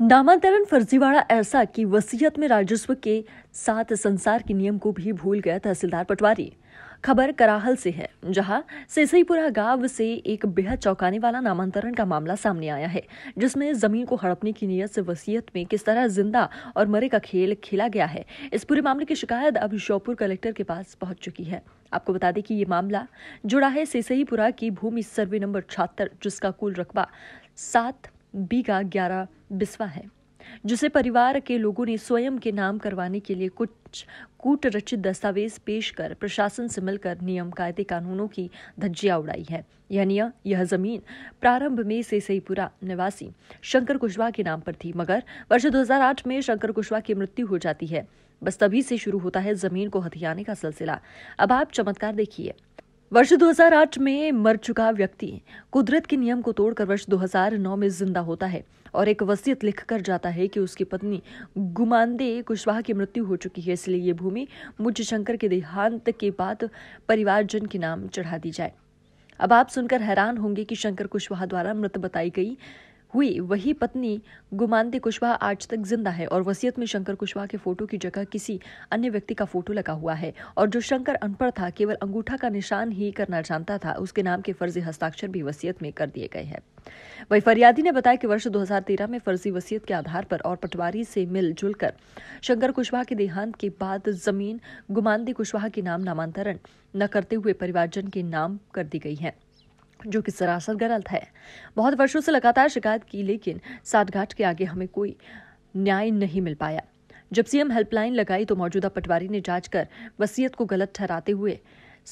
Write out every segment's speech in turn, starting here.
नामांतरण फर्जीवाड़ा ऐसा कि वसीयत में राजस्व के साथ संसार के नियम को भी भूल गया तहसीलदार पटवारी खबर कराहल से है जहां सेसईपुरा गांव से एक बेहद चौंकाने वाला नामांतरण का मामला सामने आया है जिसमें जमीन को हड़पने की नीयत से वसीयत में किस तरह जिंदा और मरे का खेल खेला गया है इस पूरे मामले की शिकायत अब श्योपुर कलेक्टर के पास पहुंच चुकी है आपको बता दें कि ये मामला जुड़ा है सेसईपुरा की भूमि सर्वे नंबर छहत्तर जिसका कुल रकबा सात बीघा ग्यारह बिस्वा है जिसे परिवार के लोगों ने स्वयं के नाम करवाने के लिए कुछ कूट रचित दस्तावेज पेश कर प्रशासन से मिलकर नियम कायदे कानूनों की धज्जियां उड़ाई है यह नियम यह जमीन प्रारंभ में से सेसईपुरा निवासी शंकर कुशवाहा के नाम पर थी मगर वर्ष 2008 में शंकर कुशवाहा की मृत्यु हो जाती है बस तभी से शुरू होता है जमीन को हथियाने का सिलसिला अब आप चमत्कार देखिए वर्ष 2008 में मर चुका व्यक्ति कुदरत के नियम को तोड़कर वर्ष 2009 में जिंदा होता है और एक वसीयत लिखकर जाता है कि उसकी पत्नी गुमानदे कुशवाहा की मृत्यु हो चुकी है इसलिए ये भूमि मुझ शंकर के देहांत के बाद परिवारजन के नाम चढ़ा दी जाए अब आप सुनकर हैरान होंगे कि शंकर कुशवाहा द्वारा मृत बताई गई हुई वही पत्नी गुमानती कुशवाहा आज तक जिंदा है और वसीयत में शंकर कुशवाहा के फोटो की जगह किसी अन्य व्यक्ति का फोटो लगा हुआ है और जो शंकर अनपढ़ था केवल अंगूठा का निशान ही करना जानता था उसके नाम के फर्जी हस्ताक्षर भी वसीयत में कर दिए गए हैं वही फरियादी ने बताया कि वर्ष 2013 में फर्जी वसीयत के आधार पर और पटवारी से मिलजुल कर शंकर कुशवाहा के देहांत के बाद जमीन गुमानदी कुशवाहा के नाम नामांतरण न करते हुए परिवारजन के नाम कर दी गई है जो कि सरासर गलत है बहुत वर्षों से लगातार शिकायत की लेकिन साठगांठ के आगे हमें कोई न्याय नहीं मिल पाया जब सीएम हेल्पलाइन लगाई तो मौजूदा पटवारी ने जांच कर वसीयत को गलत ठहराते हुए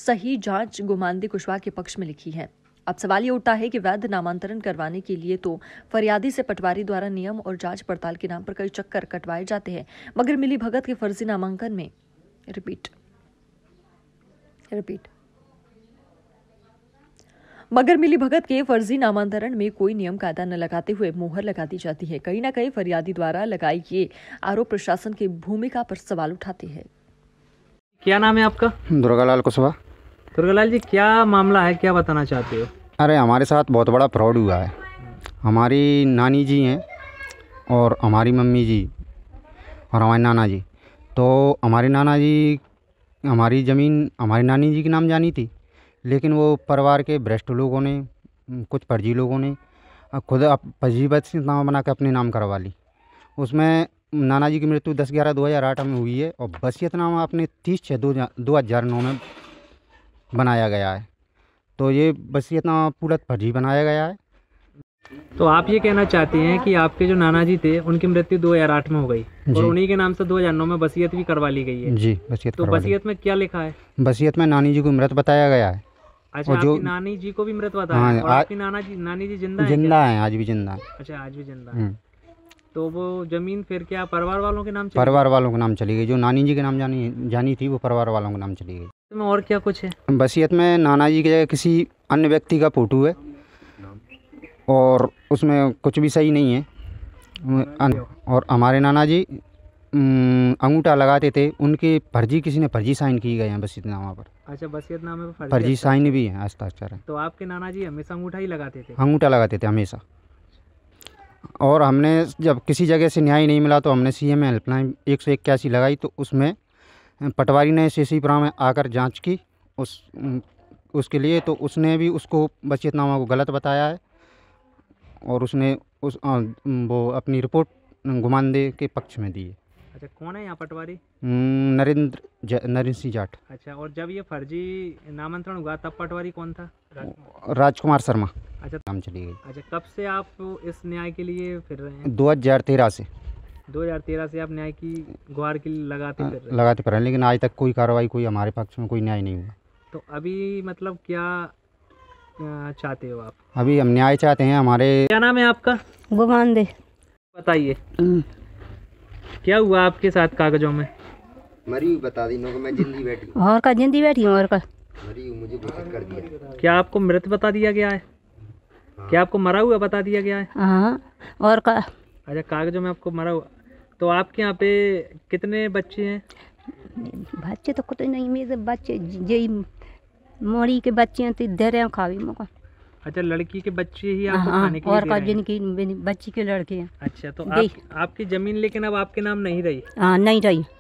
सही जांच गुमानदी कुशवाहा के पक्ष में लिखी है अब सवाल ये उठता है कि वैध नामांतरण करवाने के लिए तो फरियादी से पटवारी द्वारा नियम और जांच पड़ताल के नाम पर कई चक्कर कटवाए जाते हैं मगर मिली भगत के फर्जी नामांकन में रिपीट रिपीट मगर मिली भगत के फर्जी नामांतरण में कोई नियम कायदा न लगाते हुए मोहर लगा दी जाती है कहीं ना कहीं फरियादी द्वारा लगाई ये आरोप प्रशासन की भूमिका पर सवाल उठाते हैं क्या नाम है आपका दुर्गालाल दुर्गा दुर्गालाल जी क्या मामला है क्या बताना चाहते हो अरे हमारे साथ बहुत बड़ा फ्रॉड हुआ है हमारी नानी जी हैं और हमारी मम्मी जी और हमारे नाना जी तो हमारे नाना जी हमारी ज़मीन हमारी नानी जी के नाम जानी थी लेकिन वो परिवार के भ्रष्ट लोगों ने कुछ फर्जी लोगों ने खुद फर्जी बदनामा बना के अपने नाम करवा ली उसमें नाना जी की मृत्यु दस ग्यारह दो हज़ार आठ में हुई है और बसियतनामा अपने तीस छः दो दो हज़ार नौ में बनाया गया है तो ये बसियतनामा पूरा फर्जी बनाया गया है तो आप ये कहना चाहती हैं कि आपके जो नाना जी थे उनकी मृत्यु 2008 में हो गई और उन्हीं के नाम से 2009 में बसियत भी करवा ली गई है जी बसियत तो बसियत में क्या लिखा है बसियत में नानी जी को मृत बताया गया है अच्छा जो आपकी नानी जी को भी मृत बताया हाँ, और आपकी नाना जी नानी जी जिंदा जिंदा हैं आज भी जिंदा हैं अच्छा आज भी जिंदा हैं हम्म। तो वो जमीन फिर क्या परिवार वालों के नाम परिवार वालों के नाम चली गई जो नानी जी के नाम जानी जानी थी वो परिवार वालों के नाम चली गई इसमें और क्या कुछ है वसीयत में नाना जी की जगह किसी अन्य व्यक्ति का फोटो है और उसमें कुछ भी सही नहीं है और हमारे नाना जी अंगूठा लगाते थे उनके फर्जी किसी ने फर्जी साइन की गए हैं बसीत नामा पर अच्छा बसीत नामे पर फर्जी साइन भी है हस्ताक्षर है तो आपके नाना जी हमेशा अंगूठा ही लगाते थे अंगूठा लगाते थे हमेशा और हमने जब किसी जगह से न्याय नहीं मिला तो हमने सी एम हेल्पलाइन एक सौ इक्यासी लगाई तो उसमें पटवारी ने शेषीपुरा में आकर जाँच की उस उसके लिए तो उसने भी उसको बसीतनामा को गलत बताया है और उसने उस वो अपनी रिपोर्ट गुमानदे के पक्ष में दी है अच्छा कौन है यहाँ पटवारी हम्म, नरेंद्र नरेंद्र सिंह जाट अच्छा और जब ये फर्जी नामांतरण हुआ तब पटवारी कौन था राजकुमार शर्मा अच्छा काम चली गई अच्छा कब से आप इस न्याय के लिए फिर रहे हैं दो हज़ार तेरह से दो हज़ार तेरह से आप न्याय की गुहार के लिए लगाते हाँ, फिर रहे लगाते फिर रहे हैं लेकिन आज तक कोई कार्रवाई कोई हमारे पक्ष में कोई न्याय नहीं हुआ तो अभी मतलब क्या चाहते हो आप अभी हम न्याय चाहते हैं हमारे क्या नाम है आपका भगवान दे बताइए हम्म। क्या हुआ आपके साथ कागजों में मरी बता दी मैं जिंदी बैठी और का जिंदी बैठी और का मरी मुझे कर दिया क्या आपको मृत बता दिया गया है हाँ। क्या आपको मरा हुआ बता दिया गया है हाँ और का अच्छा कागजों में आपको मरा हुआ तो आपके यहाँ पे कितने बच्चे हैं बच्चे तो कुछ नहीं मेरे बच्चे यही मोड़ी के बच्चे हैं तो दे रहे हैं खा भी मौका अच्छा लड़की के बच्चे ही आपको हाँ, हाँ खाने के और कजिन बच्ची के लड़के हैं अच्छा तो आप, आपकी जमीन लेकिन अब आपके नाम नहीं रही आ, हाँ, नहीं रही